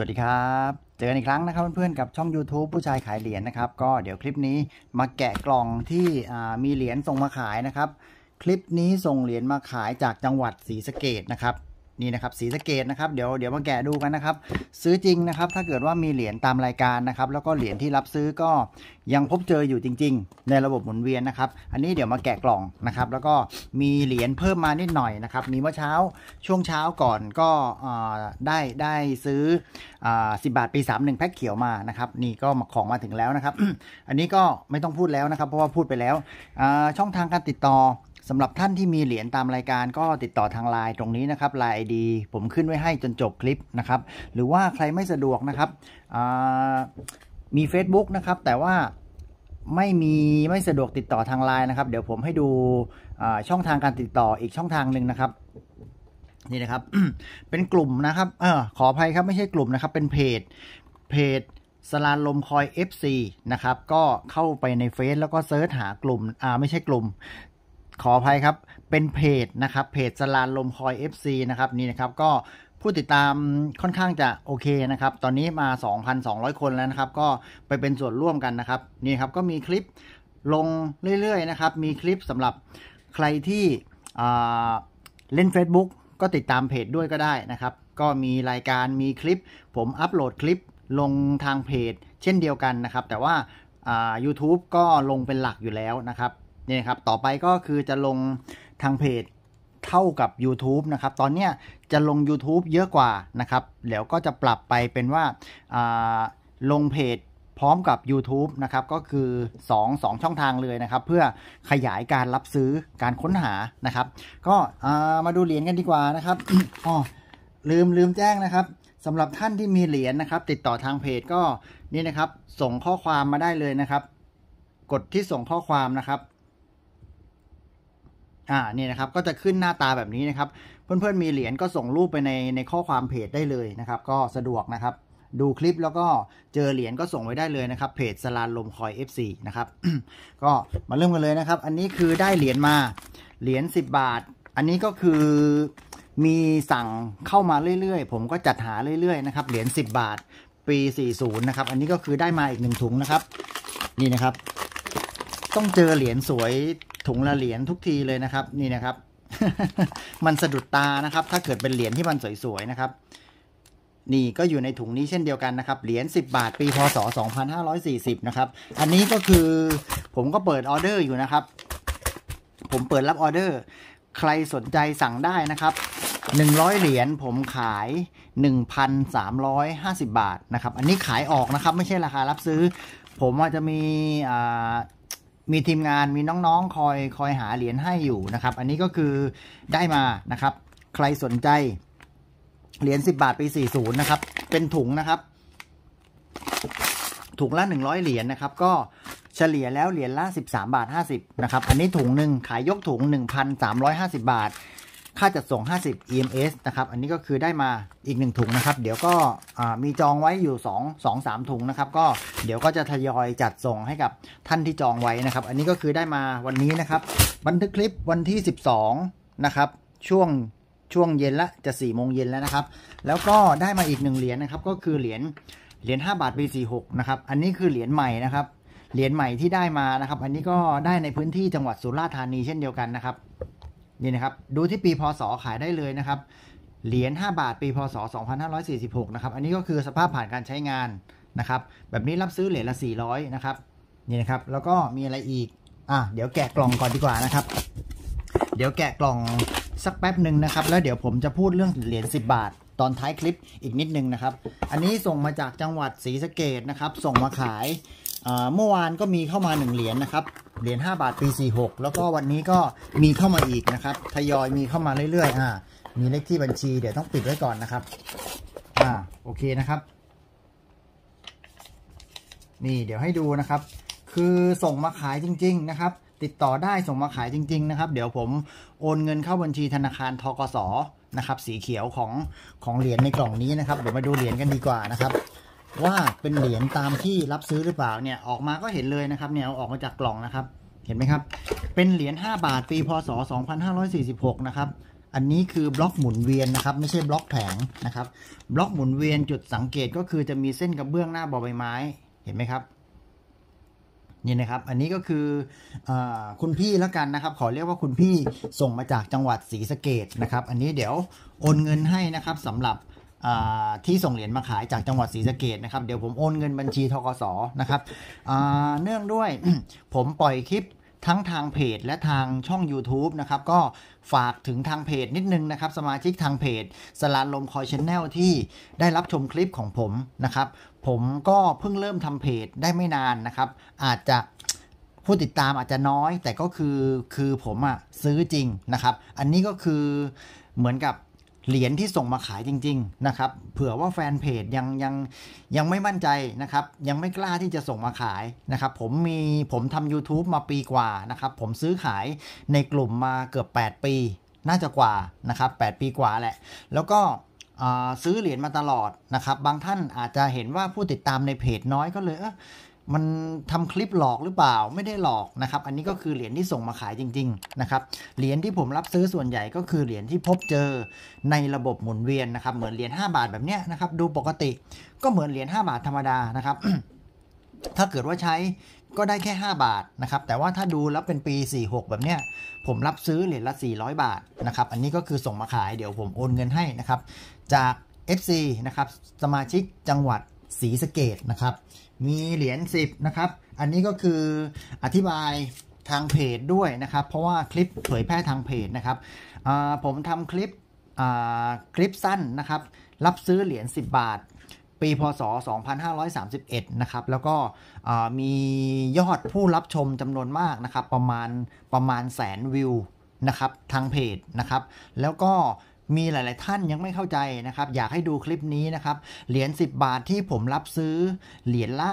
วัสดีครับ เจอกันอีกครั้งนะครับเพื่อนๆกับช่อง YouTube ผู้ชายขายเหรียญนะครับ ก็เดี๋ยวคลิปนี้มาแกะกล่องที่มีเหรียญส่งมาขายนะครับ คลิปนี้ส่งเหรียญมาขายจากจังหวัดศรีสะเกดนะครับนี่นะครับสีสเกตนะครับ เดี๋ยวเดี๋ยวมาแกะดูกันนะครับ ซื้อจริงนะครับถ้าเกิดว่ามีเหรียญตามรายการนะครับแล้วก็เหรียญที่รับซื้อก็ยังพบเจออยู่จริงๆ ในระบบหมุนเวียนนะครับ อันนี้เดี๋ยวมาแกะกล่องนะครับแล้วก็มีเหรียญเพิ่มมานิดหน่อยนะครับมีเมื่อเช้าช่วงเช้าก่อนก็ได้ได้ซื้อสิบบาทปีสามหนึ่งแพ็คเขียวมานะครับนี่ก็มาของมาถึงแล้วนะครับอันนี้ก็ไม่ต้องพูดแล้วนะครับ เพราะว่าพูดไปแล้ว ช่องทางการติดต่อสำหรับท่านที่มีเหรียญตามรายการก็ติดต่อทางไลน์ตรงนี้นะครับไลน์ดี ผมขึ้นไว้ให้จนจบคลิปนะครับ หรือว่าใครไม่สะดวกนะครับ มี Facebook นะครับ แต่ว่าไม่มีไม่สะดวกติดต่อทางไลน์นะครับ เดี๋ยวผมให้ดูช่องทางการติดต่ออีกช่องทางหนึ่งนะครับ นี่นะครับ เป็นกลุ่มนะครับ เออขออภัยครับ ไม่ใช่กลุ่มนะครับ เป็นเพจเพจสลานลมคอย FC นะครับ ก็เข้าไปในเฟซแล้วก็เซิร์ชหากลุ่มอ่าไม่ใช่กลุ่มขออภัยครับเป็นเพจนะครับเพจสลานลมคอย FC นะครับนี่นะครับก็ผู้ติดตามค่อนข้างจะโอเคนะครับ ตอนนี้มา 2,200 คนแล้วนะครับ ก็ไปเป็นส่วนร่วมกันนะครับนี่ครับก็มีคลิปลงเรื่อยๆนะครับ มีคลิปสำหรับใครที่เล่น Facebook ก็ติดตามเพจด้วยก็ได้นะครับก็มีรายการมีคลิป ผมอัปโหลดคลิปลงทางเพจเช่นเดียวกันนะครับ แต่ว่า YouTube ก็ลงเป็นหลักอยู่แล้วนะครับนี่ครับต่อไปก็คือจะลงทางเพจเท่ากับ YouTube นะครับ ตอนนี้จะลง YouTube เยอะกว่านะครับแล้วก็จะปรับไปเป็นว่าาลงเพจพร้อมกับ YouTube นะครับ ก็คือ2 2 ช่องทางเลยนะครับ เพื่อขยายการรับซื้อการค้นหานะครับ ก็มาดูเหรียญกันดีกว่านะครับอ๋อลืมลืมแจ้งนะครับสำหรับท่านที่มีเหรียญนนะครับ ติดต่อทางเพจก็นี่นะครับส่งข้อความมาได้เลยนะครับ กดที่ส่งข้อความนะครับอ่านี่นะครับก็จะขึ้นหน้าตาแบบนี้นะครับ เพื่อนๆมีเหรียญก็ส่งรูปไปในในข้อความเพจได้เลยนะครับก็สะดวกนะครับ ดูคลิปแล้วก็เจอเหรียญก็ส่งไว้ได้เลยนะครับเพจสลานลมคอย FC นะครับก็มาเริ่มกันเลยนะครับ อันนี้คือได้เหรียญมาเหรียญ 10 บาท อันนี้ก็คือมีสั่งเข้ามาเรื่อยๆ ผมก็จัดหาเรื่อยๆนะครับเหรียญ 10 บาท ปี 40 นะครับ อันนี้ก็คือได้มาอีกหนึ่งถุงนะครับ นี่นะครับ ต้องเจอเหรียญสวยถุงละเหรียญทุกทีเลยนะครับนี่นะครับ มันสะดุดตานะครับ ถ้าเกิดเป็นเหรียญที่มันสวยๆนะครับ นี่ก็อยู่ในถุงนี้เช่นเดียวกันนะครับเหรียญ10 บาท ปีพศ2540 นะครับ อันนี้ก็คือผมก็เปิดออเดอร์อยู่นะครับ ผมเปิดรับออเดอร์ ใครสนใจสั่งได้นะครับหนึ่งร้อยเหรียญผมขายหนึ่งพันสามร้อยห้าสิบบาทนะครับ อันนี้ขายออกนะครับ ไม่ใช่ราคา รับซื้อ ผมอาจจะมีอ่ามีทีมงานมีน้องๆ คอยคอยหาเหรียญให้อยู่นะครับ อันนี้ก็คือได้มานะครับ ใครสนใจเหรียญ10บาทปี40นะครับเป็นถุงนะครับถุงละ100เหรียญนะครับ ก็เฉลี่ยแล้วเหรียญละ13บาท50นะครับอันนี้ถุงหนึ่งขายยกถุง1,350บาทค่าจัดส่ง 50 EMS นะครับ อันนี้ก็คือได้มาอีก1ถุงนะครับเดี๋ยวก็มีจองไว้อยู่ 2 2 3 ถุงนะครับ ก็เดี๋ยวก็จะทยอยจัดส่งให้กับท่านที่จองไว้นะครับ อันนี้ก็คือได้มาวันนี้นะครับ บันทึกคลิปวันที่ 12 นะครับช่วงช่วงเย็นละจะ4ี่โมงเย็นแล้วนะครับ แล้วก็ได้มาอีก 1 เหรียญนะครับ ก็คือ เหรียญเหรียญ 5 บาทปี 46 นะครับอันนี้คือเหรียญใหม่นะครับเหรียญใหม่ที่ได้มานะครับ อันนี้ก็ได้ในพื้นที่จังหวัดสุราษฎร์ธานีเช่นเดียวกันนะครับนี่นะครับดูที่ปีพศขายได้เลยนะครับเหรียญ5บาทปีพศ2546นะครับอันนี้ก็คือสภาพผ่านการใช้งานนะครับ แบบนี้รับซื้อเหรียญละ 400นะครับนี่นะครับ แล้วก็มีอะไรอีกอ่ะเดี๋ยวแกะกล่องก่อนดีกว่านะครับ เดี๋ยวแกะกล่องสักแป๊บหนึ่งนะครับ แล้วเดี๋ยวผมจะพูดเรื่องเหรียญ10 บาท ตอนท้ายคลิปอีกนิดนึงนะครับ อันนี้ส่งมาจากจังหวัดศรีสะเกดนะครับ ส่งมาขายเมื่อวานก็มีเข้ามา 1เหรียญนะครับเหรียญ 5 บาท ปี 46 แล้วก็วันนี้ก็มีเข้ามาอีกนะครับ ทยอยมีเข้ามา เรื่อยๆ อ่า มี เลขที่ บัญชี เดี๋ยว ต้อง ปิด ไว้ ก่อนนะครับ อ่า โอเค นะครับ นี่เดี๋ยวให้ดูนะครับ คือส่งมาขายจริง ๆ นะครับ ติดต่อได้ส่งมา ขายจริงๆนะครับ เดี๋ยวผม โอนเงิน เข้า บัญชี ธนาคาร ทกส นะครับ สีเขียวของ ของ เหรียญ ในกล่องนี้ นะครับ เดี๋ยว มาดู เหรียญ กัน ดีกว่า นะครับว่าเป็นเหรียญตามที่รับซื้อหรือเปล่าเนี่ยออกมาก็เห็นเลยนะครับเนี่ยออกมาจากกล่องนะครับ เห็นไหมครับ เป็นเหรียญ5บาทปีพศ2546นะครับ อันนี้คือบล็อกหมุนเวียนนะครับ ไม่ใช่บล็อกแผงนะครับ บล็อกหมุนเวียนจุดสังเกตก็คือจะมีเส้นกระเบื้องหน้าบอใบไม้เห็นไหมครับ นี่นะครับอันนี้ก็คืออคุณพี่แล้วกันนะครับ ขอเรียกว่าคุณพี่ส่งมาจากจังหวัดศรีสะเกดนะครับ อันนี้เดี๋ยวโอนเงินให้นะครับสำหรับที่ส่งเหรียญมาขายจากจังหวัดศรีสะเกดนะครับ เดี๋ยวผมโอนเงินบัญชีทกสนะครับเนื่องด้วยผมปล่อยคลิปทั้งทางเพจและทางช่อง YouTube นะครับก็ฝากถึงทางเพจนิดนึงนะครับ สมาชิกทางเพจสลานลมคอยชแนลที่ได้รับชมคลิปของผมนะครับ ผมก็เพิ่งเริ่มทำเพจได้ไม่นานนะครับ อาจจะผู้ติดตามอาจจะน้อย แต่ก็คือคือผมอะซื้อจริงนะครับ อันนี้ก็คือเหมือนกับเหรียญที่ส่งมาขายจริงๆนะครับเผื่อว่าแฟนเพจยังยังยังไม่มั่นใจนะครับยังไม่กล้าที่จะส่งมาขายนะครับผมมีผมทำ YouTube มาปีกว่านะครับผมซื้อขายในกลุ่มมาเกือบ 8 ปี น่าจะกว่านะครับ8ปีกว่าแหละ แล้วก็ซื้อเหรียญมาตลอดนะครับบางท่านอาจจะเห็นว่าผู้ติดตามในเพจน้อยก็เลยเมันทำคลิปหลอกหรือเปล่าไม่ได้หลอกนะครับ อันนี้ก็คือเหรียญที่ส่งมาขายจริง ๆนะครับเหรียญที่ผมรับซื้อส่วนใหญ่ ก็คือเหรียญที่พบเจอในระบบหมุนเวียนนะครับเหมือนเหรียญ5บาทแบบเนี้ยนะครับดูปกติ ก็เหมือนเหรียญ5บาทธรรมดานะครับ ถ้าเกิดว่าใช้ก็ได้แค่ 5 บาทนะครับแต่ว่าถ้าดูแล้วเป็นปี46แบบเนี้ยผมรับซื้อเหรียญละ400บาทนะครับอันนี้ก็คือส่งมาขายเดี๋ยวผมโอนเงินให้นะครับจาก FC นะครับสมาชิกจังหวัดสีสเกตนะครับ มีเหรียญ10นะครับ อันนี้ก็คืออธิบายทางเพจด้วยนะครับ เพราะว่าคลิปเผยแพร่ทางเพจนะครับ ผมทำคลิปคลิปสั้นนะครับ รับซื้อเหรียญ10 บาท ปีพศ 2531นะครับ แล้วก็มียอดผู้รับชมจำนวนมากนะครับ ประมาณประมาณแสนวิวนะครับทางเพจนะครับ แล้วก็มีหลายๆ ท่านยังไม่เข้าใจนะครับอยากให้ดูคลิปนี้นะครับเหรียญ10 บาทที่ผมรับซื้อเหรียญละ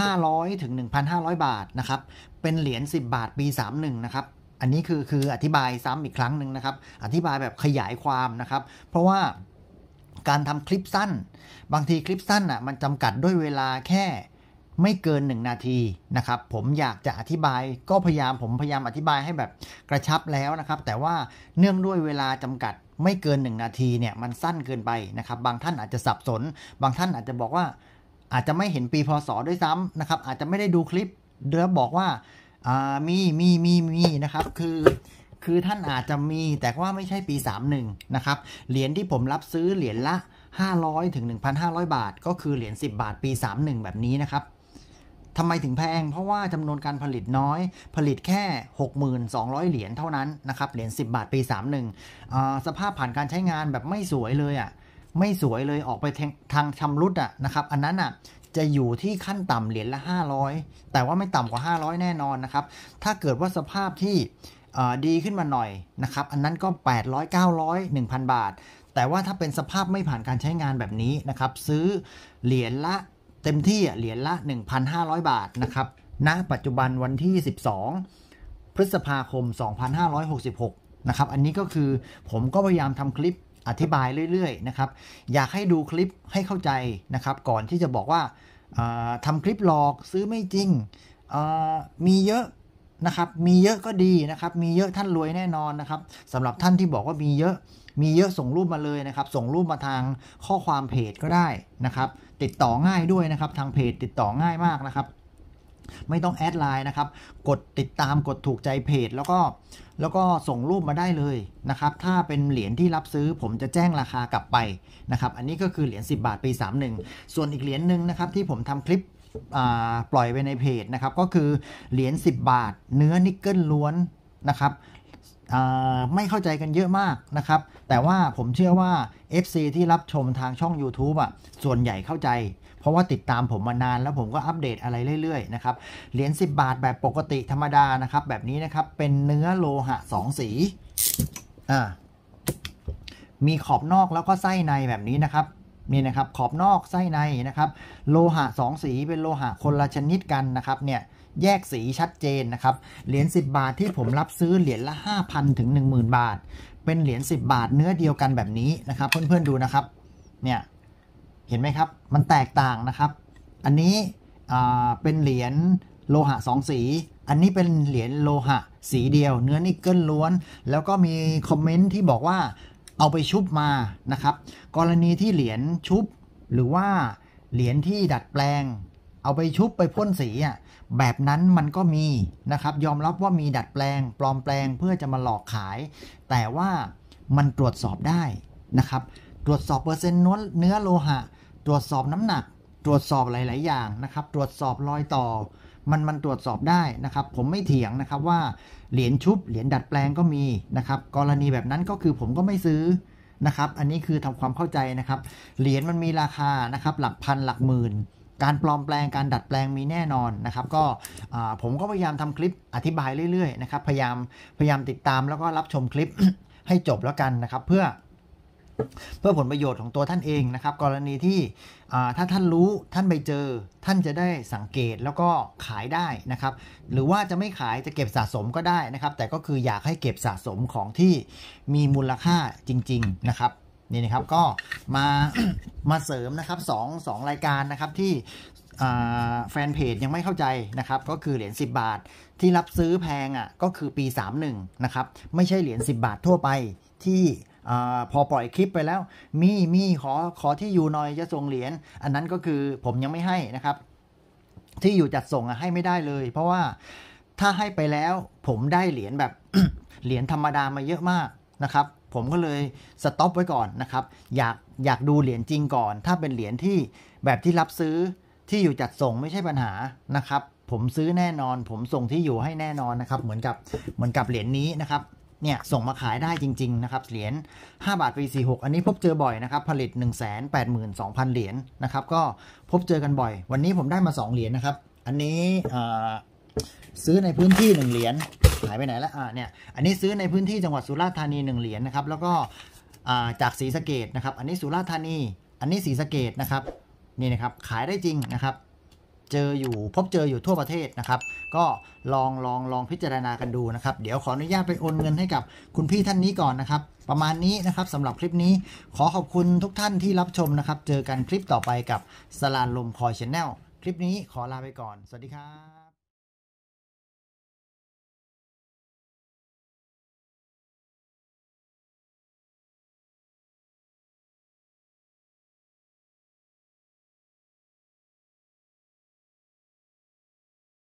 500ถึง 1,500 บาทนะครับเป็นเหรียญ10 บาทปี31นะครับอันนี้คือคืออธิบายซ้ำอีกครั้งหนึ่งนะครับอธิบายแบบขยายความนะครับเพราะว่าการทำคลิปสั้น บางทีคลิปสั้นอ่ะมันจำกัดด้วยเวลาแค่ไม่เกิน 1 นาทีนะครับผมอยากจะอธิบายก็พยายามผมพยายามอธิบายให้แบบกระชับแล้วนะครับ แต่ว่าเนื่องด้วยเวลาจำกัดไม่เกิน 1 นาทีเนี่ยมันสั้นเกินไปนะครับ บางท่านอาจจะสับสน บางท่านอาจจะบอกว่าอาจจะไม่เห็นปีพศด้วยซ้ำนะครับ อาจจะไม่ได้ดูคลิปเดือบอกว่า มีมีมีมีนะครับคือ คือท่านอาจจะมีแต่ว่าไม่ใช่ปี31นะครับเหรียญที่ผมรับซื้อเหรียญละ 500 ถึง1,500บาท ก็คือเหรียญ10 บาท ปี 31 แบบนี้นะครับทำไมถึงแพง เพราะว่าจำนวนการผลิตน้อยผลิตแค่ 6,200 เหรียญเท่านั้นนะครับเหรียญ 10 บาทปี31สภาพผ่านการใช้งานแบบไม่สวยเลยอ่ะไม่สวยเลยออกไปทางชำรุดอ่ะนะครับอันนั้นอ่ะจะอยู่ที่ขั้นต่ำเหรียญละ 500 แต่ว่าไม่ต่ำกว่า 500 แน่นอนนะครับถ้าเกิดว่าสภาพที่ดีขึ้นมาหน่อยนะครับอันนั้นก็800 900 1,000 บาท แต่ว่าถ้าเป็นสภาพไม่ผ่านการใช้งานแบบนี้นะครับซื้อเหรียญละเต็มที่เหรียญละ 1,500 บาทนะครับณนะปัจจุบันวันที่ 12 พฤษภาคม 2566นะครับ อันนี้ก็คือผมก็พยายามทำคลิปอธิบายเรื่อย ๆ นะครับ อยากให้ดูคลิปให้เข้าใจนะครับ ก่อนที่จะบอกว่าทำคลิปหลอกซื้อไม่จริง มีเยอะนะครับ มีเยอะก็ดีนะครับ มีเยอะท่านรวยแน่นอนนะครับสำหรับท่านที่บอกว่ามีเยอะ มีเยอะส่งรูปมาเลยนะครับ ส่งรูปมาทางข้อความเพจก็ได้นะครับ ติดต่อง่ายด้วยนะครับทางเพจติดต่อง่ายมากนะครับ ไม่ต้องแอดไลน์นะครับ กดติดตามกดถูกใจเพจแล้วก็แล้วก็ส่งรูปมาได้เลยนะครับ ถ้าเป็นเหรียญที่รับซื้อ ผมจะแจ้งราคากลับไปนะครับ อันนี้ก็คือเหรียญ10 บาทปี31ส่วนอีกเหรียญหนึ่งนะครับที่ผมทำคลิปปล่อยไปในเพจนะครับก็คือเหรียญ10 บาท เนื้อนิกเกิลล้วนนะครับไม่เข้าใจกันเยอะมากนะครับ แต่ว่าผมเชื่อว่า FC ที่รับชมทางช่อง YouTube อ่ะส่วนใหญ่เข้าใจ เพราะว่าติดตามผมมานานแล้วผมก็อัปเดตอะไรเรื่อยๆนะครับเหรียญ10 บาทแบบปกติธรรมดานะครับ แบบนี้นะครับเป็นเนื้อโลหะ 2 สีอ่ามีขอบนอกแล้วก็ไส้ในแบบนี้นะครับนี่นะครับขอบนอกไส้ในนะครับโลหะ 2 สีเป็นโลหะคนละชนิดกันนะครับเนี่ยแยกสีชัดเจนนะครับเหรียญ10 บาทที่ผมรับซื้อเหรียญละ 5,000ถึง10,000 บาท เป็นเหรียญ10 บาทเนื้อเดียวกันแบบนี้นะครับเพื่อนๆดูนะครับเนี่ยเห็นไหมครับมันแตกต่างนะครับอันนี้เป็นเหรียญโลหะ 2 สี อันนี้เป็นเหรียญโลหะสีเดียว เนื้อนิกเกิลล้วน แล้วก็มีคอมเมนต์ที่บอกว่าเอาไปชุบมานะครับ กรณีที่เหรียญชุบหรือว่าเหรียญที่ดัดแปลง เอาไปชุบไปพ่นสีอ่ะแบบนั้นมันก็มีนะครับยอมรับว่ามีดัดแปลง ปลอมแปลง เพื่อจะมาหลอกขาย แต่ว่ามันตรวจสอบได้นะครับ ตรวจสอบเปอร์เซ็นต์นเนื้อโลหะตรวจสอบน้ำหนัก ตรวจสอบหลาย ๆ อย่างนะครับ ตรวจสอบรอยต่อมันมันตรวจสอบได้นะครับ ผมไม่เถียงนะครับว่า เหรียญชุบเหรียญดัดแปลงก็มีนะครับกรณีแบบนั้นก็คือผมก็ไม่ซื้อนะครับ อันนี้คือทำความเข้าใจนะครับเหรียญมันมีราคานะครับ หลักพันหลักหมื่น การปลอมแปลงการดัดแปลงมีแน่นอนนะครับ ก็ผมก็พยายามทำคลิปอธิบายเรื่อยๆนะครับพยายามพยายามติดตามแล้วก็รับชมคลิปให้จบแล้วกันนะครับ เพื่อเพื่อผลประโยชน์ของตัวท่านเองนะครับกรณีที่ถ้าท่านรู้ท่านไปเจอท่านจะได้สังเกตแล้วก็ขายได้นะครับ หรือว่าจะไม่ขายจะเก็บสะสมก็ได้นะครับ แต่ก็คืออยากให้เก็บสะสมของที่มีมูลค่าจริง ๆนะครับนี่นะครับก็มามาเสริมนะครับ2ออรายการนะครับที่แฟนเพจยังไม่เข้าใจนะครับก็คือเหรียญ10 บาทที่รับซื้อแพงอะ่ะก็คือปี 31นะครับไม่ใช่เหรียญ10 บาททั่วไปที่อพอปล่อยคลิปไปแล้ว มีมีขอขอที่อยู่หน่อยจะส่งเหรียญอันนั้นก็คือผมยังไม่ให้นะครับ ที่อยู่จัดส่งให้ไม่ได้เลย เพราะว่าถ้าให้ไปแล้วผมได้เหรียญแบบเหรียญธรรมดามาเยอะมากนะครับ ผมก็เลยสต็อปไว้ก่อนนะครับ อยากอยากดูเหรียญจริงก่อน ถ้าเป็นเหรียญที่แบบที่รับซื้อที่อยู่จัดส่งไม่ใช่ปัญหานะครับ ผมซื้อแน่นอน ผมส่งที่อยู่ให้แน่นอนนะครับ เหมือนกับเหมือนกับเหรียญนี้นะครับเนี่ยส่งมาขายได้จริง ๆ นะครับ เหรียญ5บาทปี 46 อันนี้พบเจอบ่อยนะครับผลิต182,000เหรียญนนะครับ ก็พบเจอกันบ่อย วันนี้ผมได้มา 2 เหรียญนนะครับ อันนี้ซื้อในพื้นที่ 1เหรียญหายไปไหนแล้วอ่าเนี่ยอันนี้ซื้อในพื้นที่จังหวัดสุราษฎร์ธานี 1เหรียญนนะครับ แล้วก็จากศรีสะเกดนะครับ อันนี้สุราษฎร์ธานี อันนี้ศรีสะเกดนะครับ นี่นะครับขายได้จริงนะครับเจออยู่ พบเจออยู่ทั่วประเทศนะครับ ก็ลองลองลองพิจารณากันดูนะครับ เดี๋ยวขออนุญาตไปโอนเงินให้กับ คุณพี่ท่านนี้ก่อนนะครับ ประมาณนี้นะครับสำหรับคลิปนี้ขอขอบคุณทุกท่านที่รับชมนะครับเจอกันคลิปต่อไปกับสลานลมคอยชแนลคลิปนี้ขอลาไปก่อนสวัสดีครับ